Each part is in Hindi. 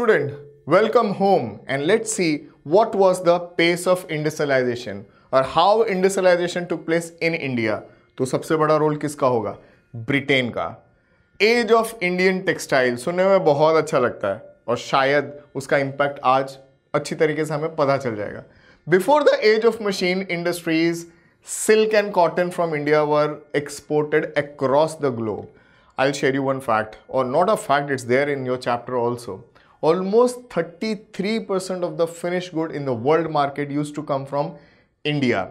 student, welcome home and let's see what was the pace of industrialization or how industrialization took place in India. So, who will be the biggest role? Britain. Age of Indian textile. It feels very good to hear. And maybe its impact will be known in a good way. Before the age of machine industries, silk and cotton from India were exported across the globe. I'll share you one fact or not a fact, it's there in your chapter also. almost 33% of the finished good in the world market used to come from India.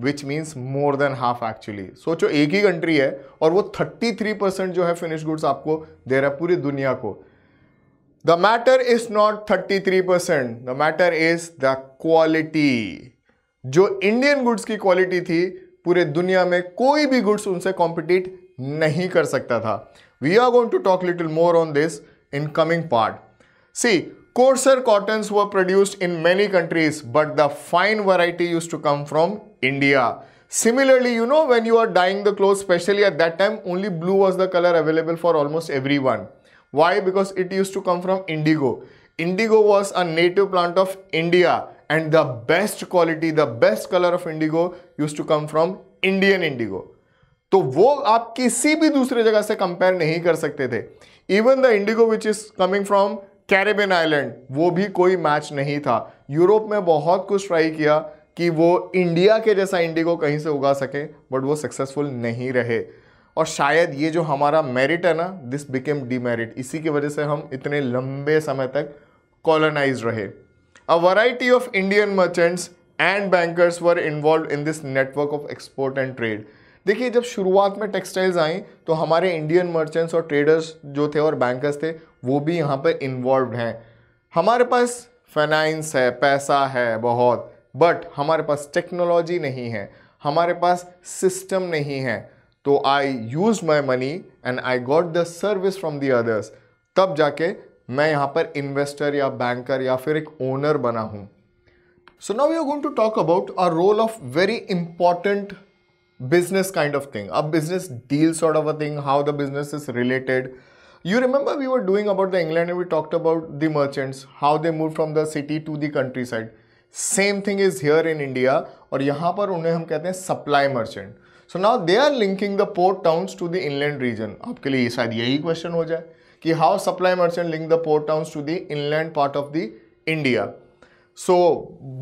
Which means more than half actually सोचो एक ही कंट्री है और वो 33 परसेंट जो है फिनिश गुड्स आपको दे रहा है पूरी दुनिया को the matter is not 33 percent the matter is the quality जो इंडियन गुड्स की क्वालिटी थी पूरे दुनिया में कोई भी गुड्स उनसे कॉम्पिटिट नहीं कर सकता था we are going to talk little more on this in coming part See, coarser cottons were produced in many countries, but the fine variety used to come from India. Similarly, you know, when you are dyeing the clothes, especially at that time, only blue was the color available for almost everyone. Why? Because it used to come from indigo. Indigo was a native plant of India and the best quality, the best color of indigo used to come from Indian indigo. So, वो आप किसी भी दूसरे जगह से कंपेयर नहीं कर सकते थे even the indigo which Caribbean island वो भी कोई मैच नहीं था यूरोप में बहुत कुछ ट्राई किया कि वो इंडिया के जैसा इंडिगो कहीं से उगा सके बट वो सक्सेसफुल नहीं रहे और शायद ये जो हमारा मेरिट है ना दिस बिकेम डीमेरिट इसी की वजह से हम इतने लंबे समय तक कॉलोनाइज रहे a variety of Indian merchants and bankers were involved in this network of export and trade देखिए जब शुरुआत में टेक्सटाइल्स आई तो हमारे इंडियन मर्चेंट्स और ट्रेडर्स जो थे और बैंकर्स थे वो भी यहाँ पर इन्वॉल्व हैं हमारे पास फाइनेंस है पैसा है बहुत बट हमारे पास टेक्नोलॉजी नहीं है हमारे पास सिस्टम नहीं है तो I use my money and I got the service from the others तब जाके मैं यहाँ पर इन्वेस्टर या बैंकर या फिर एक ओनर बना हूँ so now you going to talk about a role of very important business kind of thing, a business deal sort of a thing, how the business is related. You remember we were doing about the England and we talked about the merchants, how they moved from the city to the countryside. Same thing is here in India Or यहाँ पर उन्हें हम कहते हैं supply merchant. So now they are linking the port towns to the inland region. आपके लिए शायद यही question हो जाए कि how supply merchant link the port towns to the inland part of the India. So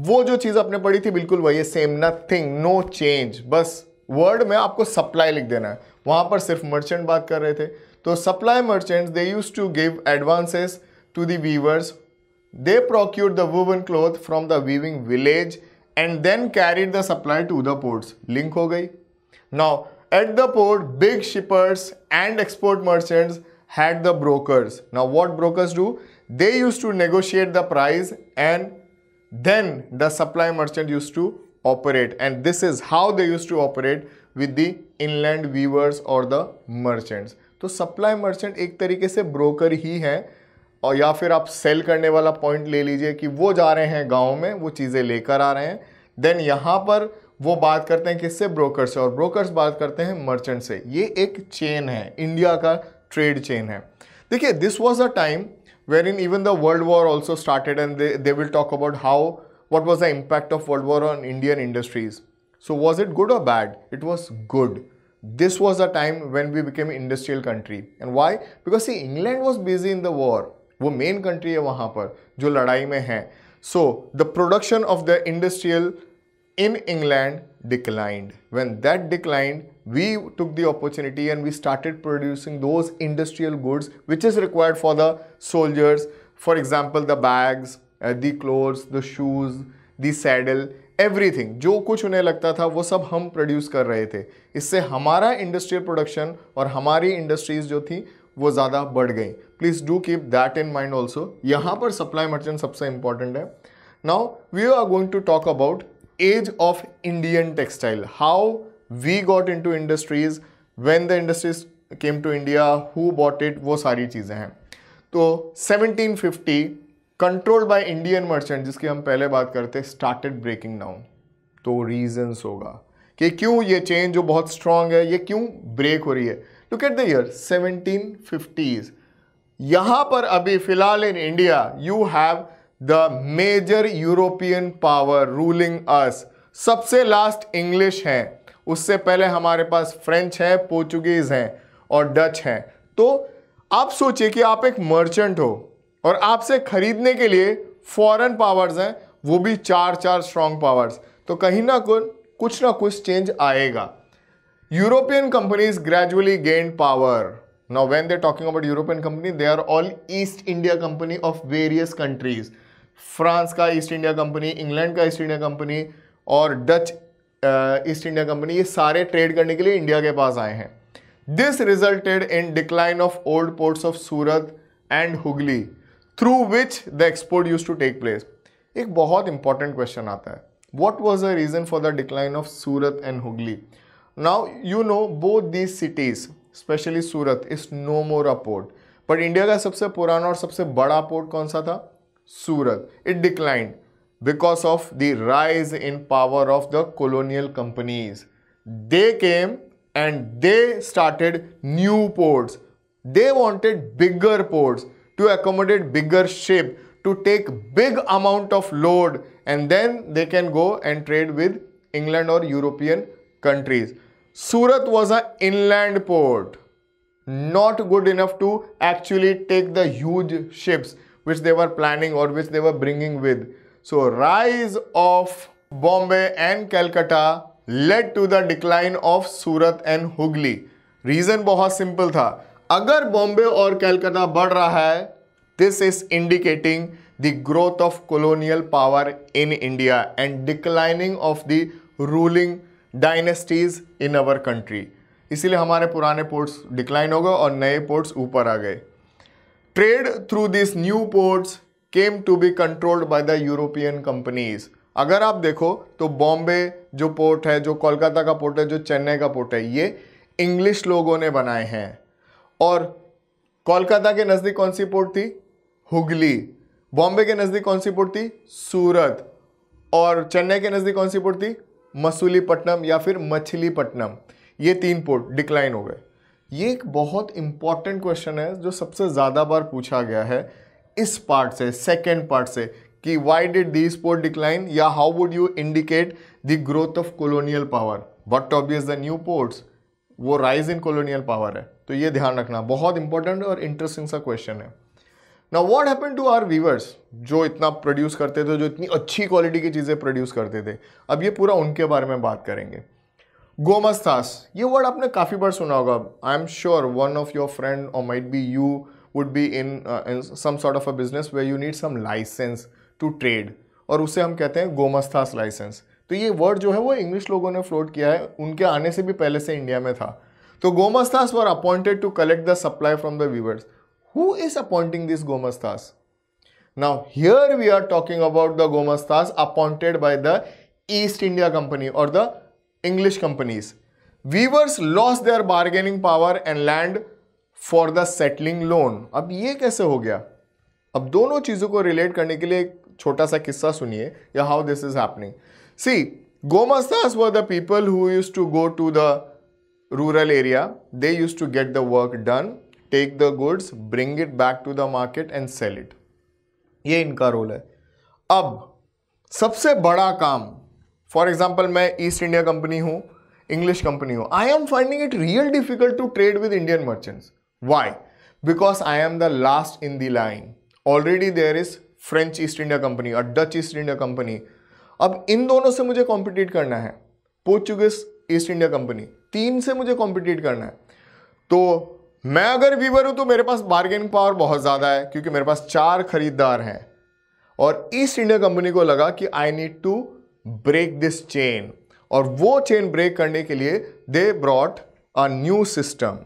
वो जो चीज़ आपने पढ़ी थी बिल्कुल वही है सेम नथिंग नो चेंज बस वर्ड में आपको सप्लाई लिख देना है वहाँ पर सिर्फ मर्चेंट बात कर रहे थे तो supply merchants they use to give advances to the weavers they procure the woven cloth from the weaving village and then carried the supply to the ports link हो गई now at the port big shippers and export merchants had the brokers now what brokers do they use to negotiate the price and then the supply merchant used to operate and this is how they used to operate with the inland weavers or the merchants तो supply merchant एक तरीके से broker ही है और या फिर आप sell करने वाला point ले लीजिए कि वो जा रहे हैं गाँव में वो चीज़ें लेकर आ रहे हैं देन यहाँ पर वो बात करते हैं किससे ब्रोकर से और ब्रोकर्स बात करते हैं मर्चेंट से ये एक चेन है इंडिया का ट्रेड चेन है देखिए this was a time where in even the world war also started and they will talk about how what was the impact of World War on Indian industries. So was it good or bad? It was good. This was the time when we became an industrial country. And why? Because see, England was busy in the war. वो main country है वहाँ पर जो लड़ाई में है So the production of the industrial in England declined. When that declined, we took the opportunity and we started producing those industrial goods which is required for the soldiers. For example, the bags, the clothes the shoes the saddle everything जो कुछ उन्हें लगता था वो सब हम प्रोड्यूस कर रहे थे इससे हमारा इंडस्ट्रियल प्रोडक्शन और हमारी इंडस्ट्रीज़ जो थी वो ज़्यादा बढ़ गई please do keep that in mind also यहाँ पर सप्लाई मर्चेंट सबसे इंपॉर्टेंट है now we are going to talk about age of Indian textile how we got into industries when the industries came to India who bought it वो सारी चीज़ें हैं तो 1750 कंट्रोल्ड बाय इंडियन मर्चेंट जिसकी हम पहले बात करते स्टार्टेड ब्रेकिंग डाउन तो रीजंस होगा कि क्यों ये चेंज जो बहुत स्ट्रांग है ये क्यों ब्रेक हो रही है look at the year seventeen fifties यहाँ पर अभी फिलहाल in India you have the major European power ruling us सबसे लास्ट इंग्लिश हैं उससे पहले हमारे पास फ्रेंच हैं पोर्चुगीज़ हैं और डच हैं तो आप सोचिए कि आप एक मर्चेंट हो और आपसे खरीदने के लिए फॉरेन पावर्स हैं वो भी चार चार स्ट्रॉन्ग पावर्स तो कहीं ना कुछ कुछ ना कुछ चेंज आएगा European companies gradually gain power now when they talking about European company they are all East India company of various countries France का ईस्ट इंडिया कंपनी इंग्लैंड का ईस्ट इंडिया कंपनी और डच ईस्ट इंडिया कंपनी ये सारे ट्रेड करने के लिए इंडिया के पास आए हैं this resulted in decline of old ports of Surat and Hugli through which the export used to take place. एक बहुत important question आता What was the reason for the decline of Surat and Hooghly? Now you know both these cities, especially Surat, is no more a port. But India का सबसे पुराना और सबसे बड़ा port कौन Surat. It declined because of the rise in power of the colonial companies. They came and they started new ports. They wanted bigger ports to accommodate bigger ship to take big amount of load and then they can go and trade with England or European countries. Surat was an inland port, not good enough to actually take the huge ships which they were planning or which they were bringing with. So rise of Bombay and Calcutta led to the decline of Surat and Hooghly. Reason बहुत simple अगर बॉम्बे और कैलकाता बढ़ रहा है this is indicating the growth of colonial power in India and declining of the ruling dynasties in our country इसीलिए हमारे पुराने पोर्ट्स डिक्लाइन हो गए और नए पोर्ट्स ऊपर आ गए trade through this new ports came to be controlled by the European companies अगर आप देखो तो बॉम्बे जो पोर्ट है जो कोलकाता का पोर्ट है जो चेन्नई का पोर्ट है ये इंग्लिश लोगों ने बनाए हैं और कोलकाता के नज़दीक कौन सी पोर्ट थी हुगली बॉम्बे के नज़दीक कौन सी पोर्ट थी सूरत और चेन्नई के नज़दीक कौन सी पोर्ट थी मसूलीपट्टनम या फिर मछलीपट्टनम ये तीन पोर्ट डिक्लाइन हो गए ये एक बहुत इंपॉर्टेंट क्वेश्चन है जो सबसे ज़्यादा बार पूछा गया है इस पार्ट से सेकेंड पार्ट से कि why did these port decline या how would you indicate the growth of colonial power what obvious the new ports वो राइज इन कॉलोनियल पावर है तो ये ध्यान रखना बहुत इंपॉर्टेंट और इंटरेस्टिंग सा क्वेश्चन है ना what happen to our weavers जो इतना प्रोड्यूस करते थे जो इतनी अच्छी क्वालिटी की चीज़ें प्रोड्यूस करते थे अब ये पूरा उनके बारे में बात करेंगे गोमस्तास ये वर्ड आपने काफ़ी बार सुना होगा I am sure one of your friend और might be you would be in some sort of a business way you need some licence to trade और उसे हम कहते हैं गोमस्तास लाइसेंस तो ये वर्ड जो है वो इंग्लिश लोगों ने फ्लोट किया है उनके आने से भी पहले से इंडिया में था तो gomastas were appointed to collect the supply from the weavers who is appointing this gomastas now here we are talking about the gomastas appointed by the East India company और the English companies weavers loss their bargaining power and land for the settling loan अब ये कैसे हो गया अब दोनों चीज़ों को रिलेट करने के लिए एक छोटा सा किस्सा सुनिए या how this is happening See, Gomastas were the people who used to go to the rural area. They used to get the work done, take the goods, bring it back to the market and sell it. ये इनका रोल है अब सबसे बड़ा काम फॉर एग्जाम्पल मैं ईस्ट इंडिया कंपनी हूँ इंग्लिश कंपनी हूँ I am finding it real difficult to trade with Indian merchants why because I am the last in the line already there is French East India company और डच ईस्ट इंडिया कंपनी अब इन दोनों से मुझे कॉम्पिटिट करना है पोर्चुगेज ईस्ट इंडिया कंपनी तीन से मुझे कॉम्पिटिट करना है तो मैं अगर वीवर हूं तो मेरे पास बार्गेनिंग पावर बहुत ज़्यादा है क्योंकि मेरे पास चार खरीदार हैं और ईस्ट इंडिया कंपनी को लगा कि I need to break this chain और वो चेन ब्रेक करने के लिए they brought a new system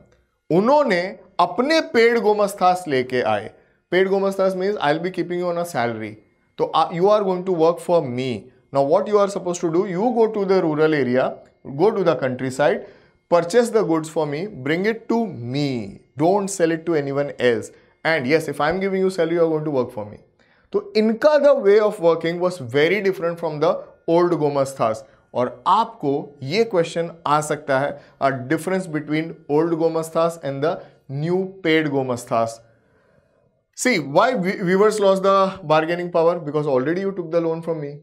उन्होंने अपने पेड गोमस्थास लेके आए paid gomasthas means I will be keeping you on a salary तो you are going to work for me Now what you are supposed to do, you go to the rural area, go to the countryside, purchase the goods for me, bring it to me. Don't sell it to anyone else. And yes, if I'm giving you salary, you're going to work for me. So इनका way of working was very different from the old gomasthas. Or, आपको ये question आ सकता है difference between old gomasthas and the new paid gomasthas. See, why viewers lost the bargaining power? Because already you took the loan from me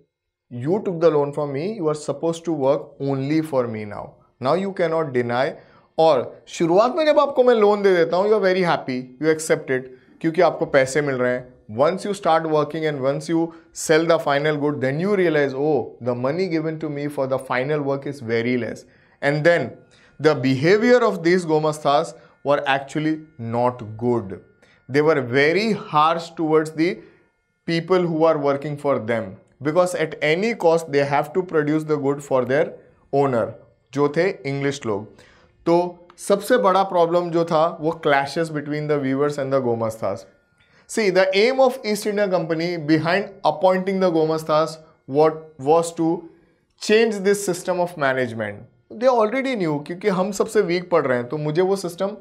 you took the loan from me, you are supposed to work only for me now. Now you cannot deny. और शुरुआत में जब आपको मैं लोन दे देता हूँ you are very happy you accept it क्योंकि आपको पैसे मिल रहे हैं once you start working and once you sell the final good then you realise oh the money given to me for the final work is very less and then the behaviour of this gomasthas were actually not good they were very harsh towards the people who are working for them because at any cost they have to produce the good for their owner जो थे इंग्लिश लोग तो सबसे बड़ा प्रॉब्लम जो था वो clashes between the weavers and the gomasthas see the aim of East India company behind appointing the gomasthas what was to change this system of management they already knew क्योंकि हम सबसे वीक पढ़ रहे हैं तो मुझे वो सिस्टम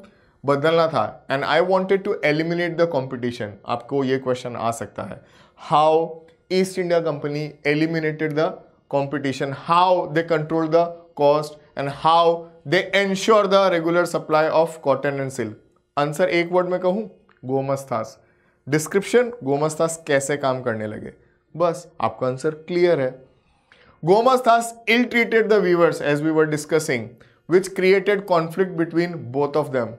बदलना था and I wanted to eliminate the competition आपको ये क्वेश्चन आ सकता है how East India Company eliminated the competition, how they control the cost and how they ensure the regular supply of cotton and silk. Answer एक word में कहूँ गोमस्तास Description गोमस्तास कैसे काम करने लगे बस आपका answer clear है गोमस्तास ill treated the weavers as we were discussing, which created conflict between both of them.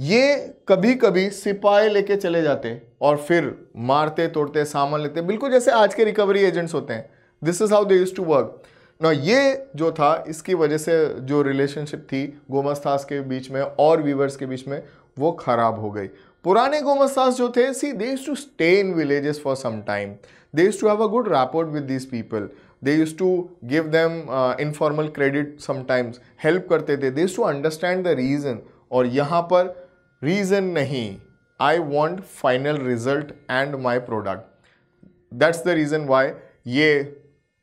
ये कभी कभी सिपाही लेके चले जाते और फिर मारते तोड़ते सामान लेते बिल्कुल जैसे आज के रिकवरी एजेंट्स होते हैं this is how they use to work ना ये जो था इसकी वजह से जो रिलेशनशिप थी गोमस्तास के बीच में और वीवर्स के बीच में वो ख़राब हो गई पुराने गोमस्तास जो थे see they use to stay in villages for some time they use to have a good rapport with this people they use to give them informal credit sometimes help करते थे they use to understand the reason और यहाँ पर रीज़न नहीं I want final result and my product that's the reason why ये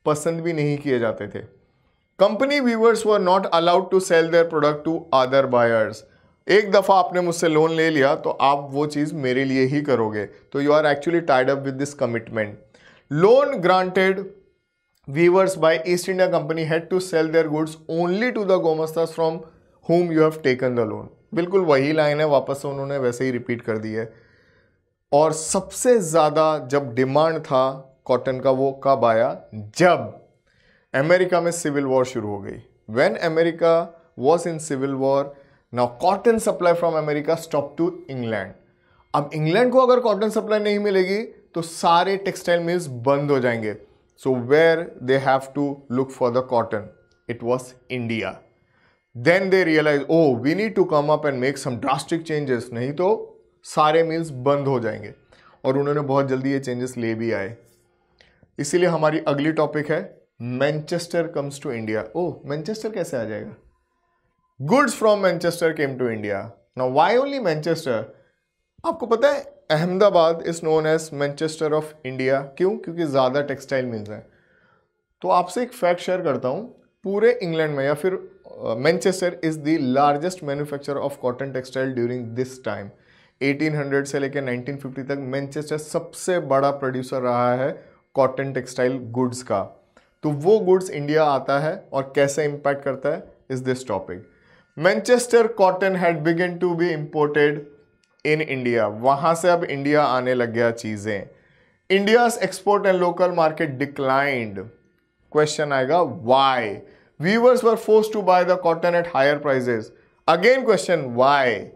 पसंद भी नहीं किए जाते थे company weavers were not allowed to sell their product to other buyers एक दफ़ा आपने मुझसे लोन ले लिया तो आप वो चीज़ मेरे लिए ही करोगे तो you are actually tied up with this commitment loan granted weavers by East India company had to sell their goods only to the gomasta from home you have taken the loan बिल्कुल वही लाइन है वापस से उन्होंने वैसे ही रिपीट कर दी है और सबसे ज़्यादा जब डिमांड था कॉटन का वो कब आया जब अमेरिका में सिविल वॉर शुरू हो गई when America was in civil war now cotton supply from America stop to England अब इंग्लैंड को अगर कॉटन सप्लाई नहीं मिलेगी तो सारे टेक्सटाइल मिल्स बंद हो जाएंगे so where they have to look for the cotton it was India then they realise oh we need to come up and make some drastic changes नहीं तो सारे मिल्स बंद हो जाएंगे और उन्होंने बहुत जल्दी ये चेंजेस ले भी आए इसीलिए हमारी अगली टॉपिक है Manchester comes to India oh Manchester कैसे आ जाएगा goods from Manchester came to India now why only Manchester आपको पता है Ahmedabad is known as Manchester of India क्यों क्योंकि ज़्यादा टेक्सटाइल मिल्स हैं तो आपसे एक फैक्ट शेयर करता हूँ पूरे इंग्लैंड में या फिर Manchester is the largest manufacturer of cotton textile during this time 1800 से लेकर 1950 तक मैनचेस्टर सबसे बड़ा प्रोड्यूसर रहा है कॉटन टेक्सटाइल गुड्स का तो वो गुड्स इंडिया आता है और कैसे इंपैक्ट करता है is this topic Manchester cotton had begun to be imported in India वहाँ से अब इंडिया आने लग गया चीज़ें India's export and local market declined question आएगा why Weavers were forced to buy the cotton at higher prices. Again question, why?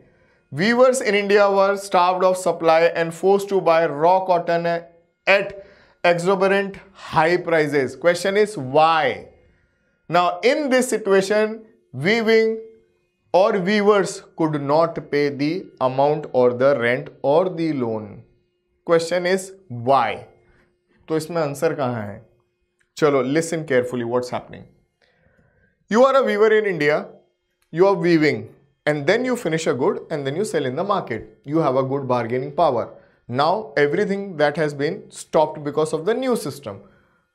Weavers in India were starved of supply and forced to buy raw cotton at exorbitant high prices. Question is why? Now in this situation, weaving or weavers could not pay the amount or the rent or the loan. Question is why? So, इसमें the answer है चलो listen carefully what's you are a weaver in India, you are weaving and then you finish a good and then you sell in the market. You have a good bargaining power. Now everything that has been stopped because of the new system.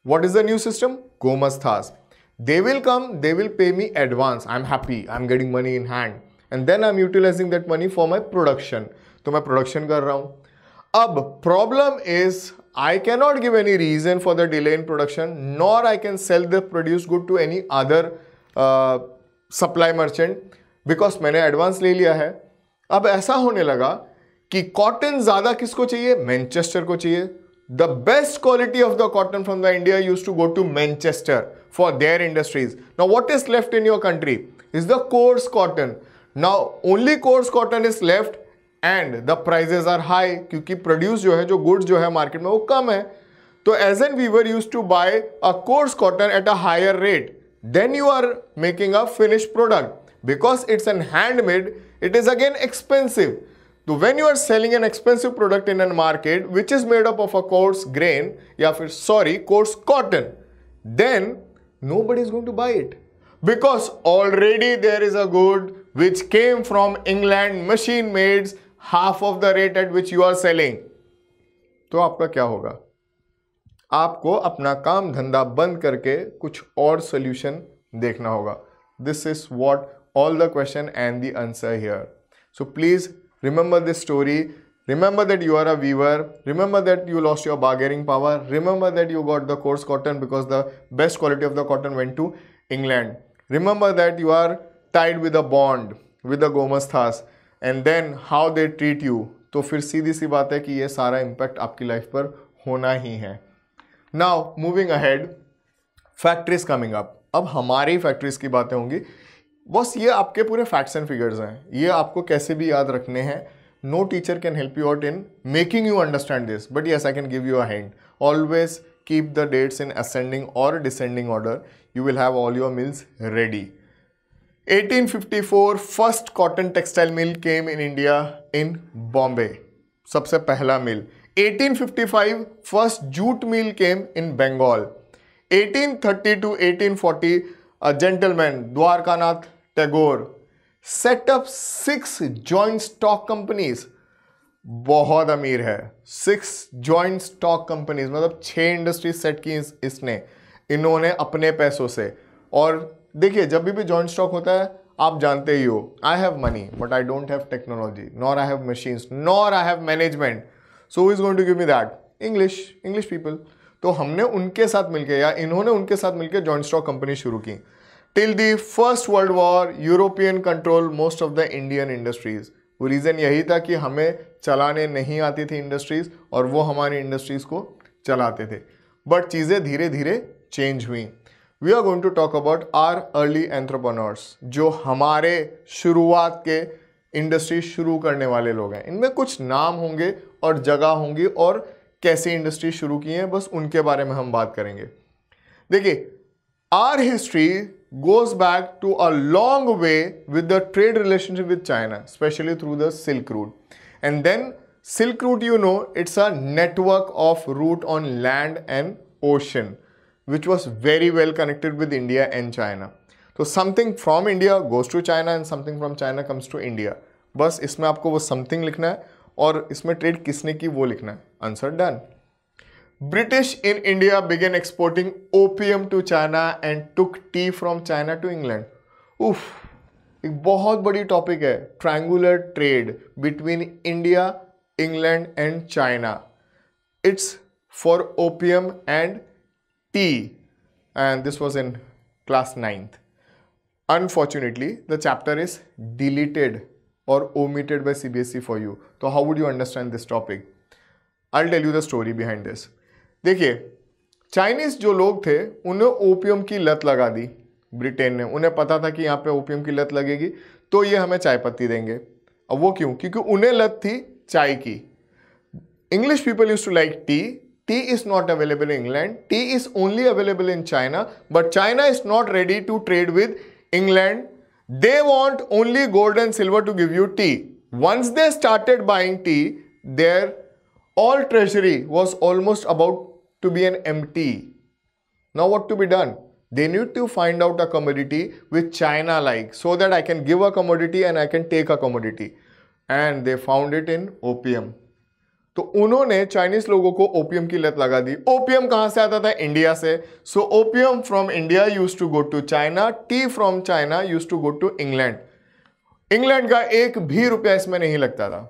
What is the new system? Gomastha's. They will come, they will pay me advance. I'm happy, I'm getting money in hand. And then I'm utilizing that money for my production. So my production kar रहा हूँ problem is I cannot give any reason for the delay in production, nor I can sell the produced good to any other. Supply merchant because मैंने एडवांस ले लिया है अब ऐसा होने लगा कि कॉटन ज़्यादा किसको चाहिए मैनचेस्टर को चाहिए the best quality of the cotton from the India use to go to Manchester for their industries now what is left in your country is the coarse cotton now only coarse cotton is left and the prices are high क्योंकि प्रोड्यूस जो है जो गुड्स जो है मार्केट में वो कम है तो as an weaver use to buy a coarse cotton at a higher rate then you are making a finished product because it's an handmade it is again expensive so when you are selling an expensive product in a market which is made up of a coarse grain yeah sorry coarse cotton then nobody is going to buy it because already there is a good which came from england machine made half of the rate at which you are selling to aapka kya hoga आपको अपना काम धंधा बंद करके कुछ और सोल्यूशन देखना होगा this is what all the question and the answer here so please remember this story remember that you are a weaver remember that you lost your bargaining power remember that you got the coarse cotton because the best quality of the cotton went to England remember that you are tied with a bond with a gomasthas and then how they treat you तो फिर सीधी सी बात है कि ये सारा इम्पैक्ट आपकी लाइफ पर होना ही है now moving ahead factories coming up अब हमारी फैक्ट्रीज की बातें होंगी बस ये आपके पूरे फैक्ट्स एंड फिगर्स हैं ये आपको कैसे भी याद रखने हैं no teacher can help you out in making you understand this but yes I can give you a hand always keep the dates in ascending और descending order you will have all your mills ready 1854 first cotton textile mill came in India in Bombay सबसे पहला मिल 1855 first jute mill came in Bengal. 1830 to 1840 a gentleman Dwarkanath Tagore set up six joint stock companies. बहुत अमीर है सिक्स जॉइंट स्टॉक कंपनीज मतलब छह इंडस्ट्री सेट की इस, इसने इन्होंने अपने पैसों से और देखिए जब भी भी जॉइंट स्टॉक होता है आप जानते ही हो I have money but I don't have technology nor I have machines nor I have management so is going to give me that English English people तो हमने उनके साथ मिलकर या इन्होंने उनके साथ मिलकर जॉइंट स्टॉक कंपनी शुरू की till the first world war European control most of the Indian industries वो रीज़न यही था कि हमें चलाने नहीं आती थी इंडस्ट्रीज़ और वो हमारी इंडस्ट्रीज़ को चलाते थे बट चीज़ें धीरे धीरे चेंज हुई we are going to talk about our early entrepreneurs जो हमारे शुरुआत के इंडस्ट्री शुरू करने वाले लोग हैं इनमें कुछ नाम होंगे और जगह होंगी और कैसे इंडस्ट्री शुरू की है बस उनके बारे में हम बात करेंगे देखिए our history goes back to a long way with the trade relationship with China specially through the silk route and then silk route you know it's a network of route on land and ocean which was very well connected with India and China तो something from India goes to China and something from China comes to India बस इसमें आपको वो समथिंग लिखना है और इसमें ट्रेड किसने की वो लिखना है answer done British in India began exporting opium to China and took tea from China to England उफ एक बहुत बड़ी टॉपिक है triangular trade between India England and China it's for opium and tea and this was in class ninth unfortunately the chapter is deleted or omitted by CBSE for you. So how would you understand this topic? I'll tell you the story behind this. देखिए चाइनीज जो लोग थे उन्हें ओपियम की लत लगा दी ब्रिटेन ने उन्हें पता था कि यहाँ पे ओपियम की लत लगेगी तो ये हमें चाय पत्ती देंगे अब वो क्यों क्योंकि उन्हें लत थी चाय की English people use to like tea tea is not available in England tea is only available in China but China is not ready to trade with England They want only gold and silver to give you tea. Once they started buying tea, their all treasury was almost about to be an empty. Now what to be done? They need to find out a commodity with China like so that I can give a commodity and I can take a commodity. And they found it in opium. तो उन्होंने चाइनीज लोगों को ओपियम की लत लगा दी ओपियम कहां से आता था इंडिया से so opium from India use to go to China tea from China use to go to England England का एक भी रुपया इसमें नहीं लगता था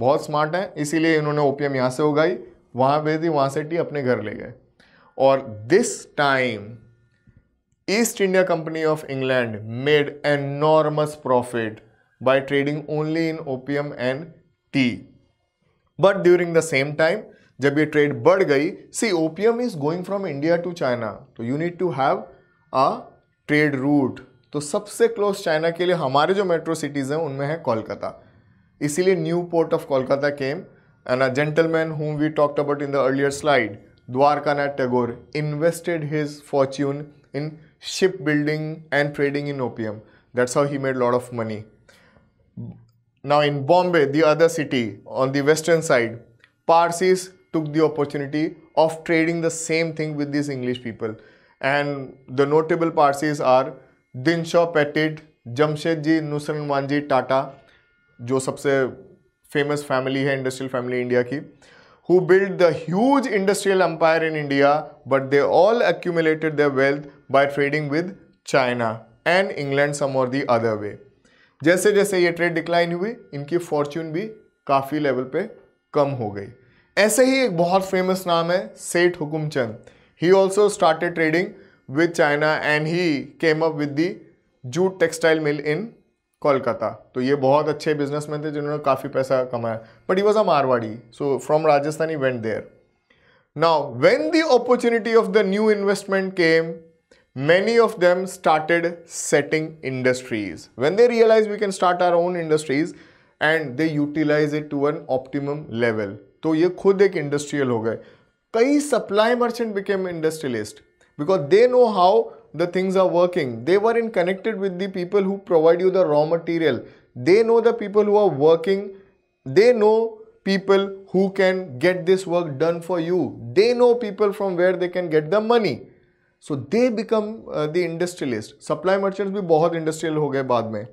बहुत स्मार्ट है इसीलिए इन्होंने ओपियम यहां से उगाई वहां भेज दी वहां से टी अपने घर ले गए और this time East India company of England made enormous profit by trading only in opium and tea but during the same time जब ये ट्रेड बढ़ गई see opium is going from India to China तो you need to have a trade route तो सबसे क्लोज चाइना के लिए हमारे जो मेट्रो सिटीज़ हैं उनमें है कोलकाता इसीलिए new port of Kolkata came and a gentleman whom we talked about in the earlier slide Dwarkanath Tagore invested his fortune in ship building and trading in opium that's how he made lot of money Now in Bombay, the other city on the western side, Parsis took the opportunity of trading the same thing with these English people. And the notable Parsis are Dinshaw Petit, Jamshedji Manji Tata, जो famous family family family in India, who built the huge industrial empire in India, but they all accumulated their wealth by trading with China and England some or the other way. जैसे जैसे ये ट्रेड डिक्लाइन हुई इनकी फॉर्च्यून भी काफ़ी लेवल पे कम हो गई ऐसे ही एक बहुत फेमस नाम है Seth Hukum Chand he also started trading with China and he came up with the jute textile mill in Kolkata तो ये बहुत अच्छे बिजनेसमैन थे जिन्होंने काफ़ी पैसा कमाया but he was a Marwari so from Rajasthan he went there now when the opportunity of the new investment came many of them started setting industries. When they realize we can start our own industries and they utilize it to an optimum level. So, this is industrial. Many supply merchant became industrialists because they know how the things are working. They were in connected with the people who provide you the raw material. They know the people who are working. They know people who can get this work done for you. They know people from where they can get the money. So they become the industrialist supply merchants भी बहुत इंडस्ट्रियल हो गए बाद में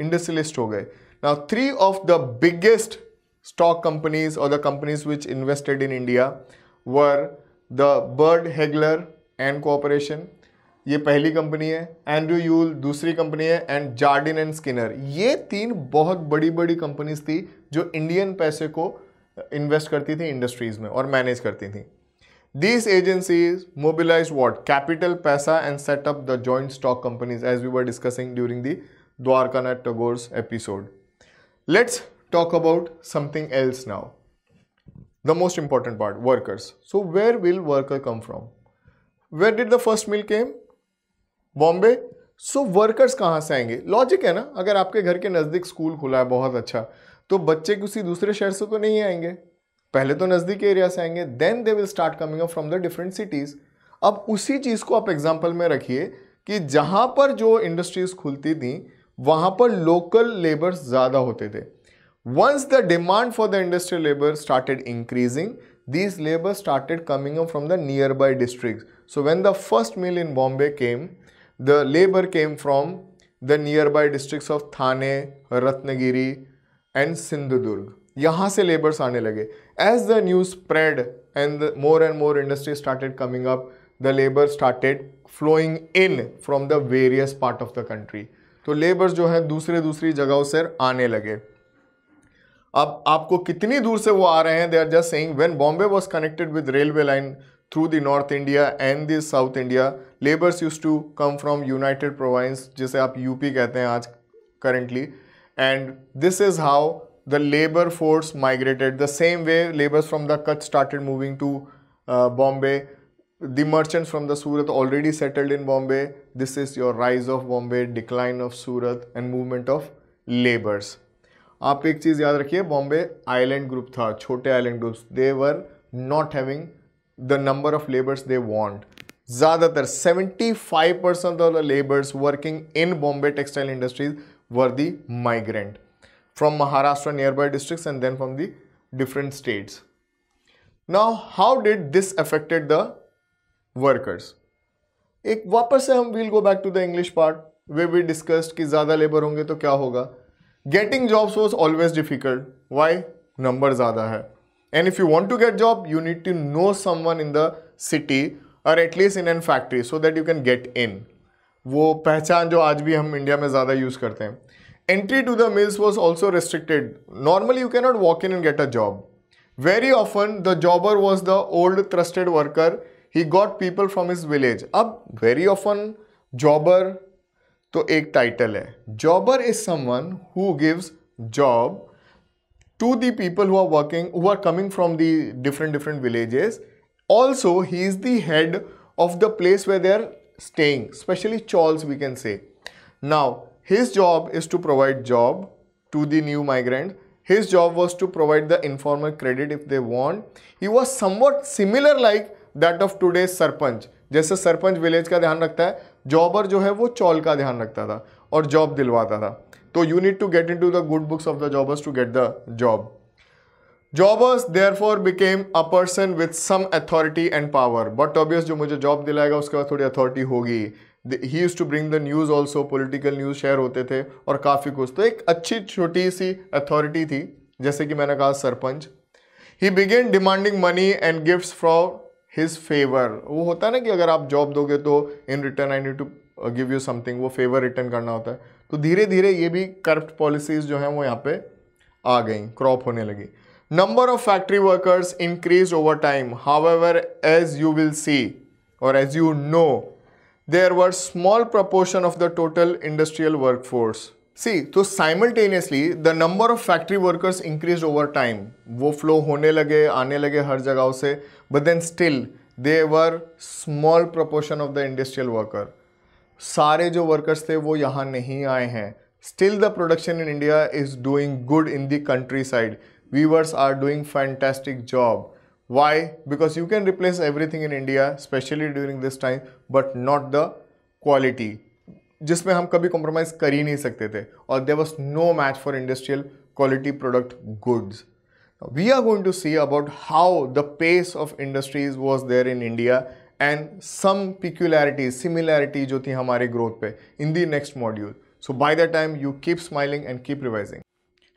इंडस्ट्रियलिस्ट हो गए now three of the biggest stock companies और the companies which invested in India were the Bird हेगलर एंड कोऑपरेशन ये पहली कंपनी है एंड्रू यूल दूसरी कंपनी है एंड जार्डिन एंड स्किनर ये तीन बहुत बड़ी बड़ी कंपनीज थी जो इंडियन पैसे को इन्वेस्ट uh, करती थी इंडस्ट्रीज़ में और मैनेज करती थी These agencies mobilized what? Capital, Pesa and set up the joint stock companies as we were discussing during the Dwarkanath Tagore's episode. Let's talk about something else now. The most important part, workers. So where will worker come from? Where did the first mill came? Bombay. So workers कहाँ से आएंगे लॉजिक है ना अगर आपके घर के नज़दीक स्कूल खुला है बहुत अच्छा तो बच्चे किसी दूसरे शहर से तो नहीं आएंगे पहले तो नज़दीक एरिया से आएंगे then they will start coming up from the different cities अब उसी चीज़ को आप एग्जाम्पल में रखिए कि जहाँ पर जो इंडस्ट्रीज़ खुलती थी वहाँ पर लोकल लेबर्स ज़्यादा होते थे once the demand for the industrial labour started increasing these labour started coming up from the nearby district so when the first mill in Bombay came the labour came from the nearby district of Thane Ratnagiri and Sindhudurg यहाँ से लेबर्स आने लगे As the news spread and the more and more industry started coming up, the labor started flowing in from the various part of the country. तो लेबर्स जो है दूसरे दूसरी जगहों से आने लगे अब आपको कितनी दूर से वो आ रहे हैं they are just saying when Bombay was connected with railway line through the north India and the south India labours used to come from United Province जिसे आप यूपी कहते हैं आज currently and this is how the labor force migrated the same way Laborers from the cut started moving to uh, bombay the merchants from the surat already settled in bombay this is your rise of bombay decline of surat and movement of laborers. aap ek cheez yaad rakhiye bombay island group tha chote island groups they were not having the number of laborers they want zyadatar 75% of the labors working in bombay textile industries were the migrant from Maharashtra nearby districts and then from the different states. Now, how did this affected the workers? एक वापस से हम we'll go back to the English part we we discussed कि ज़्यादा लेबर होंगे तो क्या होगा getting jobs was always difficult why number ज़्यादा है and if you want to get job you need to know someone in the city और at least in an factory so that you can get in वो पहचान जो आज भी हम इंडिया में ज़्यादा यूज़ करते हैं entry to the mills was also restricted. Normally, you cannot walk in and get a job. Very often, the jobber was the old trusted worker. He got people from his village. Up very often, jobber, to a title. Hai. Jobber is someone who gives job to the people who are working, who are coming from the different, different villages. Also, he is the head of the place where they are staying, especially chawls, we can say. Now, His job is to provide job to the new migrant. His job was to provide the informal credit if they want. He was somewhat similar like that of today's sarpanch जैसे सरपंच विलेज का ध्यान रखता है जॉबर जो है वो चौल का ध्यान रखता था और जॉब दिलवाता था तो you need to get into the good books of the jobbers to get the job jobbers therefore became a person with some authority and power but obvious जो मुझे जॉब दिलाएगा उसके बाद थोड़ी अथॉरिटी होगी he used to bring the news also political news share होते थे और काफ़ी कुछ तो एक अच्छी छोटी सी अथॉरिटी थी जैसे कि मैंने कहा sarpanch he began demanding money and gift for his favour वो होता है ना कि अगर आप जॉब दोगे तो in return I need to give you something वो फेवर रिटर्न करना होता है तो धीरे धीरे ये भी करप्ट पॉलिसीज जो हैं वो यहाँ पे आ गई क्रॉप होने लगी number of factory workers increase over time however as you will see और as you know there were small proportion of the total industrial workforce. See, so simultaneously the number of factory workers increased over time. वो flow होने लगे आने लगे हर जगह से but then still they were small proportion of the industrial worker. सारे जो workers थे वो यहाँ नहीं आए हैं Still the production in India is doing good in the countryside. Weavers are doing fantastic job. Why? Because you can replace everything in India, especially during this time, but not the quality. जिसमें हम कभी compromise कर ही नहीं सकते there was no match for industrial quality product goods. We are going to see about how the pace of industries was there in India and some peculiarities, similarity जो थी हमारे growth पे in the next module. So by that time you keep smiling and keep revising.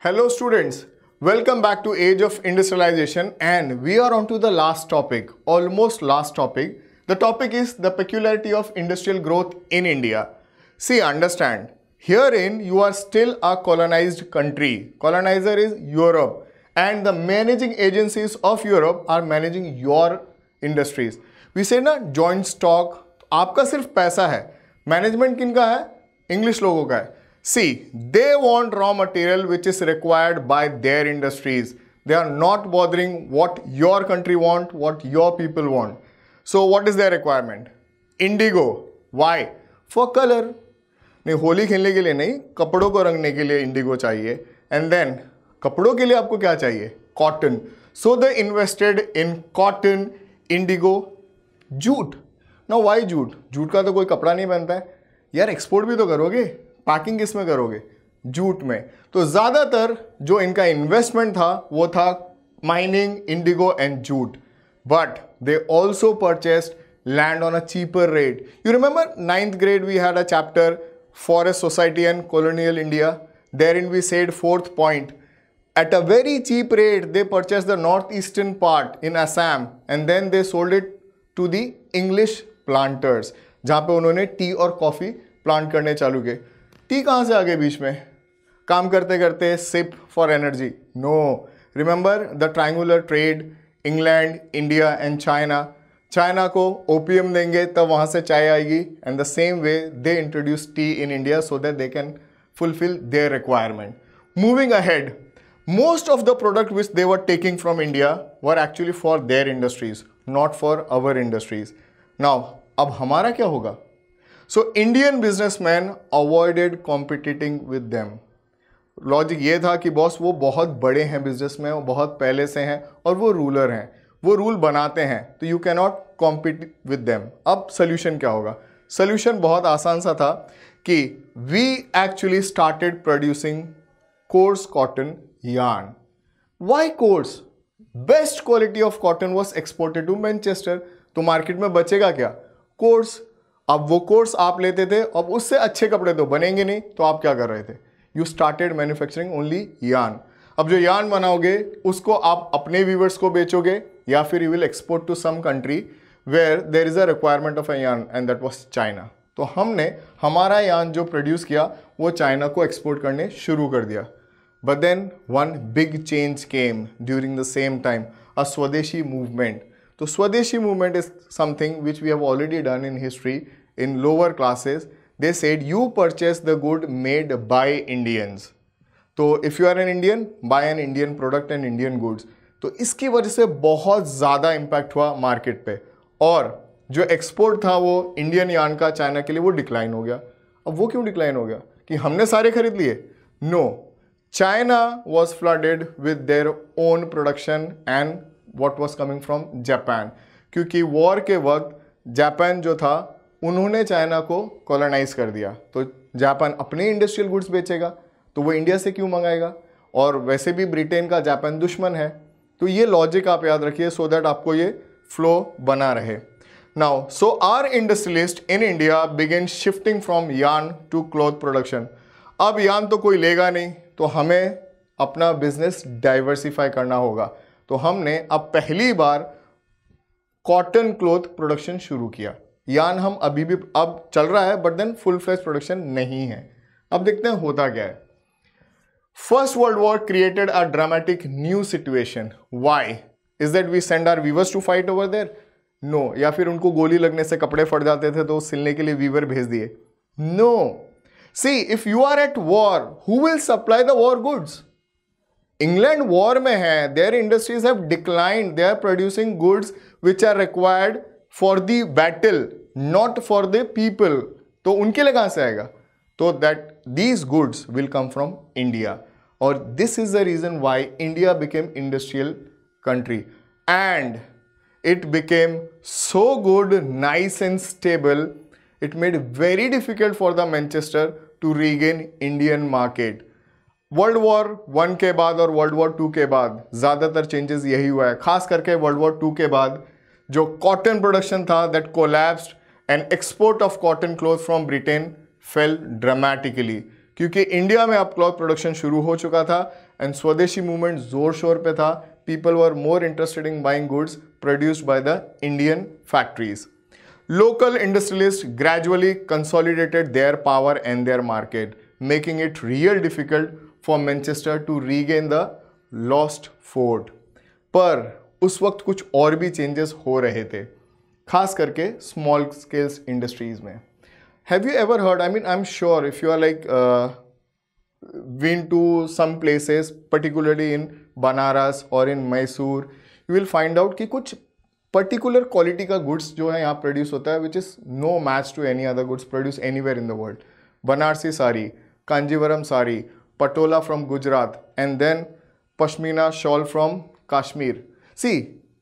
Hello students, Welcome back to Age of Industrialization and we are on to the last topic, almost last topic. The topic is the peculiarity of industrial growth in India. See, understand, herein you are still a colonized country. Colonizer is Europe and the managing agencies of Europe are managing your industries. We say na joint stock, आपका सिर्फ पैसा है Management किन है English लोगों का है See, they want raw material which is required by their industries. They are not bothering what your country want, what your people want. So what is their requirement? Indigo. Why? For color. नहीं होली खेलने के लिए नहीं कपड़ों को रंगने के लिए इंडिगो चाहिए एंड देन कपड़ों के लिए आपको क्या चाहिए cotton so the invested in cotton indigo jute ना वाई जूट जूट का तो कोई कपड़ा नहीं बनता है यार एक्सपोर्ट भी तो करोगे पैकिंग किस में करोगे जूट में तो ज़्यादातर जो इनका इन्वेस्टमेंट था वो था mining indigo and jute but they also purchased land on a cheaper rate you remember ninth grade we had a chapter forest society and colonial India therein we said fourth point at a very cheap rate they purchase the north eastern part in Assam and then they sold it to the English planters जहाँ पर उन्होंने टी और कॉफ़ी प्लांट करने चालू किए टी कहां से आ गए बीच में काम करते करते ship for energy no remember the triangular trade England India and China China को ओ पी एम देंगे तब वहां से चाय आएगी and the same way they introduce tea in India so that they can fulfil their requirement moving ahead most of the product which they were taking from India were actually for their industries not for our industries now अब हमारा क्या होगा so Indian businessman avoided competing with them logic ये था कि बॉस वो बहुत बड़े हैं बिजनेस में वो बहुत पहले से हैं और वो रूलर हैं वो रूल बनाते हैं तो you can not compete with them अब सोल्यूशन क्या होगा सोल्यूशन बहुत आसान सा था कि we actually started producing coarse cotton yarn why coarse best quality of cotton was exported to Manchester तो मार्केट में बचेगा क्या कोर्स अब वो कोर्स आप लेते थे अब उससे अच्छे कपड़े तो बनेंगे नहीं तो आप क्या कर रहे थे यू स्टार्टेड मैन्युफैक्चरिंग ओनली यान अब जो यान बनाओगे उसको आप अपने व्यूवर्स को बेचोगे या फिर you will export to some country where there is a requirement of a yarn and that was China तो हमने हमारा यान जो प्रोड्यूस किया वो चाइना को एक्सपोर्ट करने शुरू कर दिया but then one big change came during the same time a swadeshi movement तो swadeshi movement is something which we have already done in history in lower classes they said you purchase the good made by Indians तो if you are an Indian buy an Indian product and Indian goods तो इसकी वजह से बहुत ज़्यादा इम्पैक्ट हुआ मार्केट पे और जो एक्सपोर्ट था वो इंडियन यान का चाइना के लिए वो डिक्लाइन हो गया अब वो क्यों डिक्लाइन हो गया कि हमने सारे खरीद लिए no China was flooded with their own production and what was coming from Japan क्योंकि वॉर के वक्त जापान जो था उन्होंने चाइना को कॉलोनाइज कर दिया तो जापान अपने इंडस्ट्रियल गुड्स बेचेगा तो वो इंडिया से क्यों मंगाएगा और वैसे भी ब्रिटेन का जापान दुश्मन है तो ये लॉजिक आप याद रखिए सो दैट आपको ये फ्लो बना रहे now so our industrialist in India began shifting from yarn to cloth production अब यान तो कोई लेगा नहीं तो हमें अपना बिजनेस डाइवर्सिफाई करना होगा तो हमने अब पहली बार कॉटन क्लोथ प्रोडक्शन शुरू किया यान हम अभी भी अब चल रहा है but then full fledge production नहीं है अब देखते हैं होता क्या है first world war created a dramatic new situation why is that we send our weavers to fight over there no या फिर उनको गोली लगने से कपड़े फट जाते थे तो सिलने के लिए वीवर भेज दिए no see if you are at war who will supply the war goods England war mein hai, their industries have declined. They are producing goods which are required for the battle, not for the people. So, उनके लिए कहाँ से आएगा तो that these goods will come from India और this is the reason why India became industrial country and it became so good, nice and stable, it made very difficult for the Manchester to regain Indian market. World war one के बाद और वर्ल्ड वॉर टू के बाद ज़्यादातर चेंजेस यही हुआ है खास करके वर्ल्ड वॉर टू के बाद जो कॉटन प्रोडक्शन था that collapsed and export of cotton cloth from Britain fell dramatically क्योंकि इंडिया में अब क्लॉथ प्रोडक्शन शुरू हो चुका था एंड स्वदेशी मूवमेंट जोर शोर पे था people were more interested in buying goods produced by the Indian factories local industrialist gradually consolidated their power and their market making it real difficult for Manchester to regain the lost fort पर उस वक्त कुछ और भी चेंजेस हो रहे थे खास करके स्मॉल स्केल्स इंडस्ट्रीज में have you ever heard I mean I am sure if you are like been to some places particularly in Banaras और in Mysore you will find out कि कुछ पर्टिकुलर क्वालिटी का गुड्स जो है यहाँ प्रोड्यूस होता है which is no match to any other goods produce anywhere in the world Banarasi sari Kanjeevaram sari patola from Gujarat, and then pashmina shawl from Kashmir. See,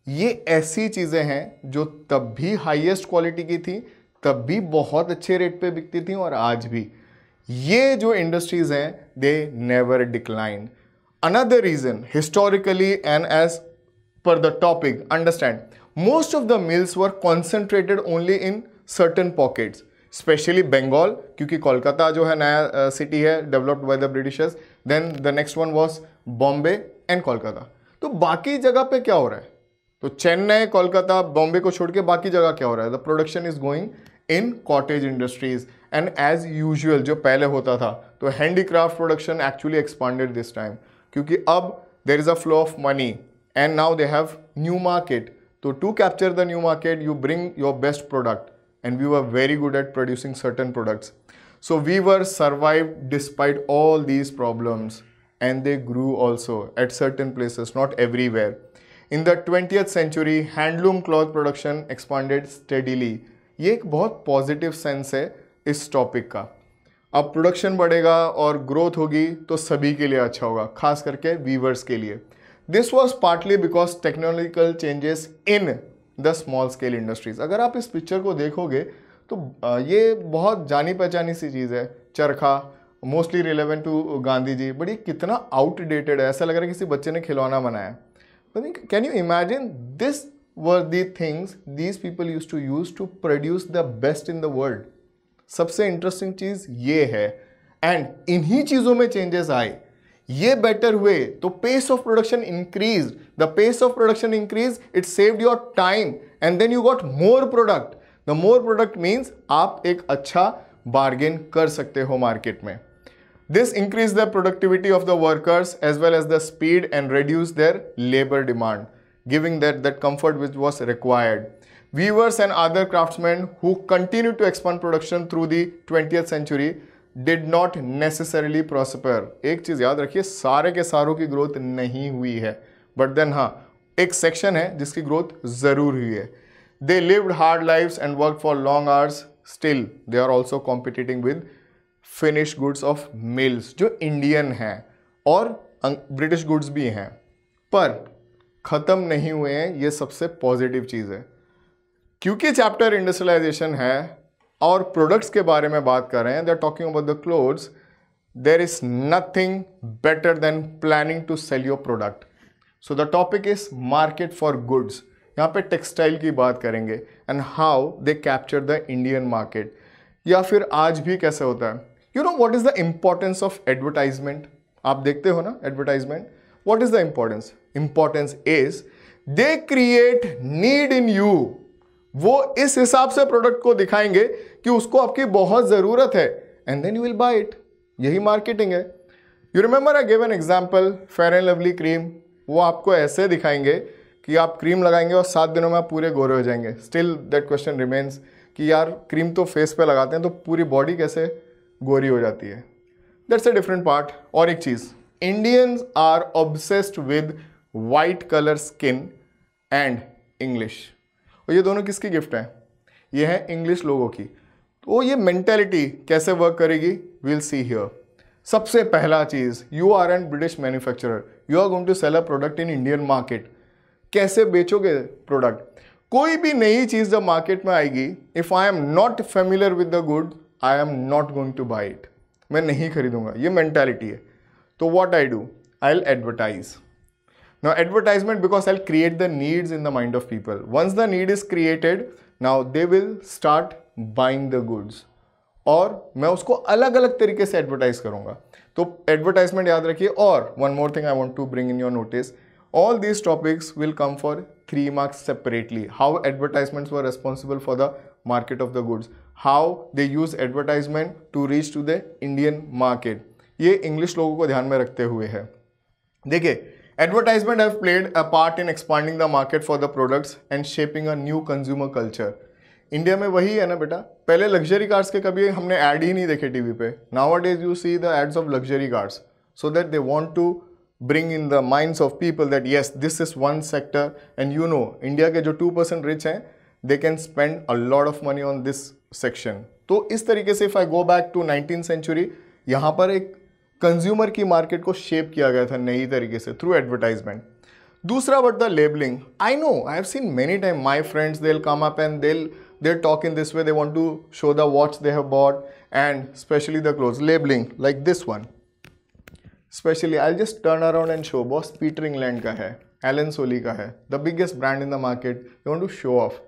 ये ऐसी चीज़ें हैं जो तब भी हाईएस्ट क्वालिटी की थी तब भी बहुत अच्छे रेट पे बिकती थी और आज भी ये जो इंडस्ट्रीज़ हैं they never decline another reason historically and as per the topic understand most of the mills were concentrated only in certain pockets specially Bengal क्योंकि कोलकाता जो है नया सिटी है developed by the Britishers then the next one was Bombay and Kolkata तो बाकी जगह पे क्या हो रहा है तो चेन्नई कोलकाता बॉम्बे को छोड़ के बाकी जगह क्या हो रहा है the production is going in cottage industries and as usual जो पहले होता था तो handicraft production actually expanded this time क्योंकि अब there is a flow of money and now they have new market तो to capture the new market you bring your best product and we were very good at producing certain products. So we were survived despite all these problems and they grew also at certain places, not everywhere. In the 20th century, handloom cloth production expanded steadily. ये एक बहुत पॉजिटिव सेंस है इस टॉपिक का अब प्रोडक्शन बढ़ेगा और ग्रोथ होगी तो सभी के लिए अच्छा होगा खास करके वीवर्स के लिए This was partly because technological changes in the small scale industries अगर आप इस पिक्चर को देखोगे तो ये बहुत जानी पहचानी सी चीज़ है चरखा mostly relevant to Gandhi ji but ये कितना आउटडेटेड है ऐसा लग रहा है किसी बच्चे ने खिलौना बनाया can you imagine this were the things these people use to use to produce the best in the world सबसे इंटरेस्टिंग चीज़ ये है एंड इन्हीं चीज़ों में चेंजेस आए ये बेटर हुए तो pace of production increase The pace of production increase, it saved your time and then you got more product. The more product means आप एक अच्छा bargain कर सकते हो market में. This increased the productivity of the workers as well as the speed and reduced their labor demand, giving that, that comfort which was required. Weavers and other craftsmen who continued to expand production through the 20th century did not necessarily prosper. एक चीज़ याद रखिए सारे के सारों की नहीं हुई है बट देन हाँ एक सेक्शन है जिसकी ग्रोथ ज़रूर हुई है they lived hard life and work for long hours still they are also competing with finish goods of mills जो इंडियन हैं और ब्रिटिश अं-, गुड्स भी हैं पर ख़त्म नहीं हुए हैं ये सबसे पॉजिटिव चीज़ है क्योंकि चैप्टर इंडस्ट्रियलाइजेशन है और प्रोडक्ट्स के बारे में बात कर रहे हैं they are talking about the clothes there is nothing better than planning to sell your product so the topic is market for goods यहाँ पे टेक्सटाइल की बात करेंगे and how they capture the Indian market या फिर आज भी कैसे होता है you know what is the importance of advertisement आप देखते हो ना advertisement what is the importance importance is they create need in you वो इस हिसाब से प्रोडक्ट को दिखाएंगे कि उसको आपकी बहुत ज़रूरत है and then you will buy it यही मार्केटिंग है you remember I give an example fair and lovely cream वो आपको ऐसे दिखाएंगे कि आप क्रीम लगाएंगे और सात दिनों में आप पूरे गोरे हो जाएंगे स्टिल दैट क्वेश्चन रिमेन्स कि यार क्रीम तो फेस पे लगाते हैं तो पूरी बॉडी कैसे गोरी हो जाती है दैट्स अ डिफरेंट पार्ट और एक चीज़ Indians are obsessed with white colour skin and English और ये दोनों किसकी गिफ्ट हैं ये हैं इंग्लिश लोगों की तो ये मेंटेलिटी कैसे वर्क करेगी विल सी हियर सबसे पहला चीज़ you are an British manufacturer you are going to sell a product in Indian market कैसे बेचोगे प्रोडक्ट कोई भी नई चीज़ जब मार्केट में आएगी if I am not familiar with the good I am not going to buy it मैं नहीं खरीदूंगा ये मैंटेलिटी है तो what I do I'll advertise advertisement because I'll create the needs in the mind of people once the need is created now they will start buying the goods और मैं उसको अलग अलग तरीके से एडवर्टाइज करूंगा तो एडवर्टाइजमेंट याद रखिए और one more thing I want to bring in your notice all these topics will come for three marks separately how advertisement were responsible for the market of the goods how they use advertisement to reach to the Indian market ये इंग्लिश लोगों को ध्यान में रखते हुए है देखिए advertisement have played a part in expanding the market for the products and shaping a new consumer culture India में वही है ना बेटा पहले लग्जरी कार्स के कभी हमने ऐड ही नहीं देखे टीवी पे now is you see the ads of luxury cars so that they want to bring in the minds of people that yes this is one sector and you know India के जो टू परसेंट रिच हैं they can spend a lot of money on this section तो इस तरीके से if I go back to nineteen century यहाँ पर एक कंज्यूमर की मार्केट को शेप किया गया था नई तरीके से थ्रू एडवर्टाइजमेंट दूसरा but the labelling I know I have seen many time my friends they come up and they they talk in this way they want to show the watch they have bought and especially the clothes labeling like this one especially i'll just turn around and show boss peter england ka hai allen soli ka hai the biggest brand in the market they want to show off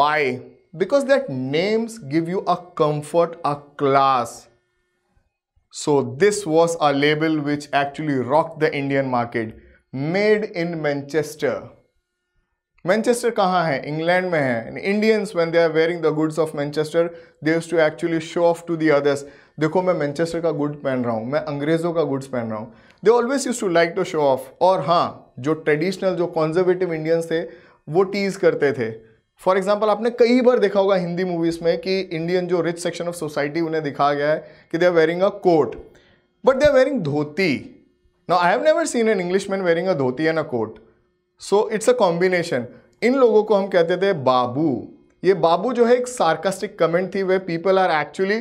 why because that names give you a comfort a class so this was a label which actually rocked the indian market made in manchester Manchester कहाँ है इंग्लैंड में है Indians when they are wearing the goods of Manchester they use to actually show off to the others देखो मैं मैनचेस्टर का गुड पहन रहा हूँ मैं अंग्रेज़ों का गुड्स पहन रहा हूँ they always use to like to show off और हाँ जो ट्रेडिशनल जो कॉन्जर्वेटिव इंडियंस थे वो टीज़ करते थे फॉर एग्जाम्पल आपने कई बार देखा होगा हिंदी मूवीज़ में कि इंडियन जो रिच सेक्शन ऑफ सोसाइटी उन्हें दिखाया गया है कि they are wearing a coat but they are wearing dhoti ना I have never seen an English man wearing a dhoti and a coat so it's a combination इन लोगों को हम कहते थे बाबू ये बाबू जो है एक सार्कास्टिक कमेंट थी way people are actually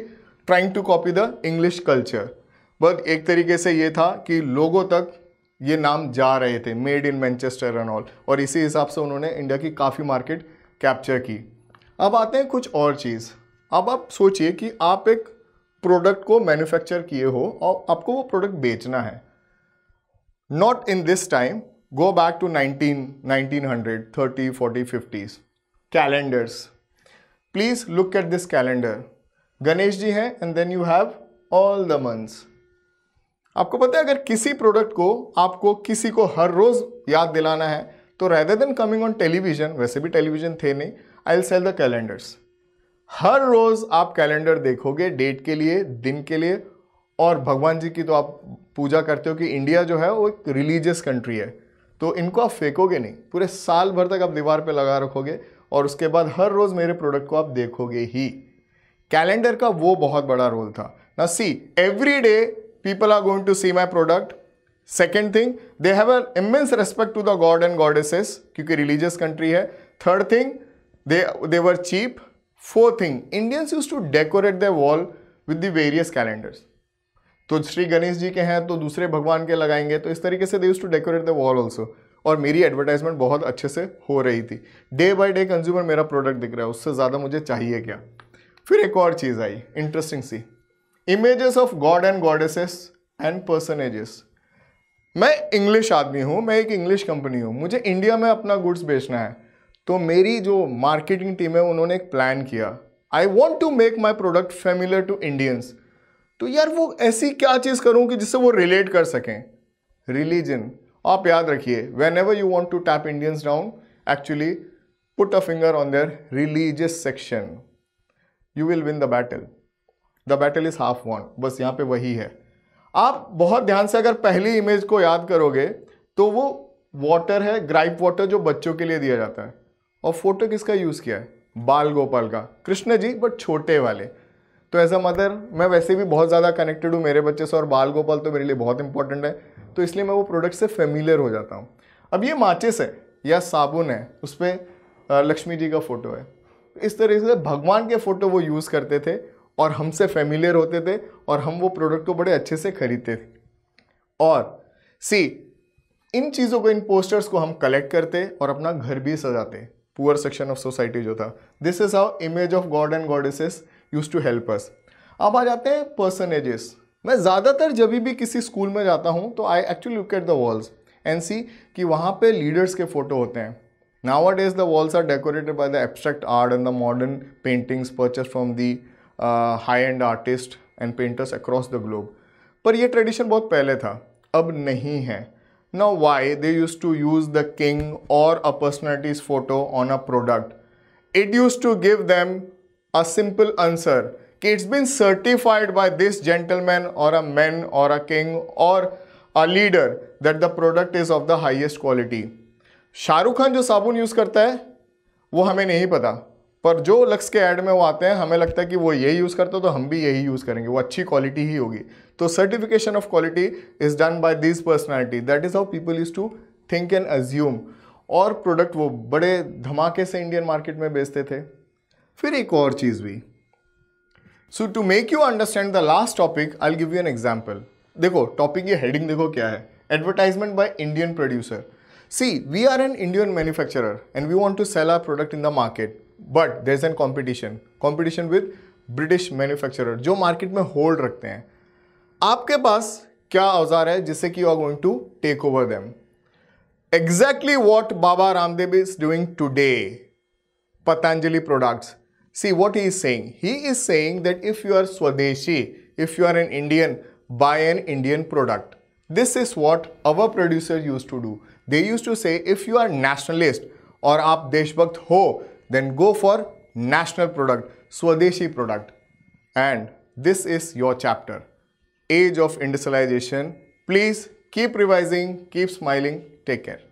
trying to copy the English culture but एक तरीके से ये था कि लोगों तक ये नाम जा रहे थे made in Manchester and all और इसी हिसाब से उन्होंने इंडिया की काफ़ी मार्केट कैप्चर की अब आते हैं कुछ और चीज़ अब आप सोचिए कि आप एक प्रोडक्ट को मैन्युफैक्चर किए हो और आपको वो प्रोडक्ट बेचना है not in this time back to nineteen 19, 1900, 30, 40, 50s. Calendars please look at this calendar Ganesh ji हैं and then you have all the months आपको पता है अगर किसी प्रोडक्ट को आपको किसी को हर रोज़ याद दिलाना है तो rather than coming on television वैसे भी टेलीविजन थे नहीं I will sell the calendars हर रोज़ आप कैलेंडर देखोगे डेट के लिए दिन के लिए और भगवान जी की तो आप पूजा करते हो कि इंडिया जो है वो एक रिलीजियस कंट्री है तो इनको आप फेंकोगे नहीं पूरे साल भर तक आप दीवार पे लगा रखोगे और उसके बाद हर रोज़ मेरे प्रोडक्ट को आप देखोगे ही कैलेंडर का वो बहुत बड़ा रोल था ना see every day people are going to see my product second thing they have a immense respect to the god and goddesses क्योंकि रिलीजियस कंट्री है third thing they they were were cheap fourth thing Indians use to decorate the wall with the various calendars तो श्री गणेश जी के हैं तो दूसरे भगवान के लगाएंगे तो इस तरीके से they use to decorate the wall also और मेरी एडवर्टाइजमेंट बहुत अच्छे से हो रही थी डे बाई डे कंज्यूमर मेरा प्रोडक्ट दिख रहा है उससे ज़्यादा मुझे चाहिए क्या फिर एक और चीज़ I interesting see images of god and goddesses and personages मैं इंग्लिश आदमी हूँ मैं एक इंग्लिश कंपनी हूँ मुझे इंडिया में अपना गुड्स बेचना है तो मेरी जो मार्केटिंग टीम है उन्होंने एक प्लान किया I want to make my product familiar to Indians तो यार वो ऐसी क्या चीज़ करूँ कि जिससे वो रिलेट कर सकें रिलीजन आप याद रखिए whenever you want to tap Indians down actually put a finger on their religious section you will win the battle the battle is half won बस यहाँ पे वही है आप बहुत ध्यान से अगर पहली इमेज को याद करोगे तो वो वाटर है ग्राइप वाटर जो बच्चों के लिए दिया जाता है और फोटो किसका यूज़ किया है बाल गोपाल का कृष्ण जी बट छोटे वाले तो एज अ मदर मैं वैसे भी बहुत ज़्यादा कनेक्टेड हूँ मेरे बच्चे से और बाल गोपाल तो मेरे लिए बहुत इंपॉर्टेंट है तो इसलिए मैं वो प्रोडक्ट से फेमिलियर हो जाता हूँ अब ये माचिस है या साबुन है उस पर लक्ष्मी जी का फ़ोटो है इस तरीके से भगवान के फ़ोटो वो यूज़ करते थे और हमसे फेमिलियर होते थे और हम वो प्रोडक्ट को बड़े अच्छे से खरीदते थे और सी इन चीज़ों को इन पोस्टर्स को हम कलेक्ट करते और अपना घर भी सजाते पुअर सेक्शन ऑफ सोसाइटी जो था this is how image of god and goddesses use to help us अब आ जाते हैं पर्सनेजेस मैं ज़्यादातर जब भी किसी स्कूल में जाता हूँ तो I actually look at the walls and see कि वहाँ पे लीडर्स के फ़ोटो होते हैं nowadays the walls are decorated by the abstract art and the modern paintings purchase from the high end artist and painters across the globe पर यह ट्रेडिशन बहुत पहले था अब नहीं है now why they use to use the king और a personalities photo on a product it use to give them a simple answer. It's been certified by this gentleman or a man or a king or a leader that the product is of the highest quality. Shahrukh Khan जो साबुन यूज़ करता है वो हमें नहीं पता पर जो लक्स के ऐड में वो आते हैं हमें लगता है कि वो यही यूज़ करते हो तो हम भी यही यूज़ करेंगे वो अच्छी क्वालिटी ही होगी तो certification of quality is done by this personality that is how people is to think and assume और प्रोडक्ट वो बड़े धमाके से इंडियन मार्केट में बेचते थे फिर एक और चीज़ भी so to make you understand the last topic I give you an example देखो टॉपिक ये हेडिंग देखो क्या है advertisement by Indian producer see we are an Indian manufacturer and we want to sell our product in the market but there is an competition competition with British manufacturer जो मार्केट में होल्ड रखते हैं आपके पास क्या औजार है जिससे कि you are going to take over them exactly what Baba Ramdev is doing today Patanjali products See what he is saying. He is saying that if you are Swadeshi, if you are an Indian, buy an Indian product. This is what our producers used to do. They used to say if you are nationalist or aap deshbakt ho, then go for national product, Swadeshi product. And this is your chapter, Age of Industrialization. Please keep revising, keep smiling, take care.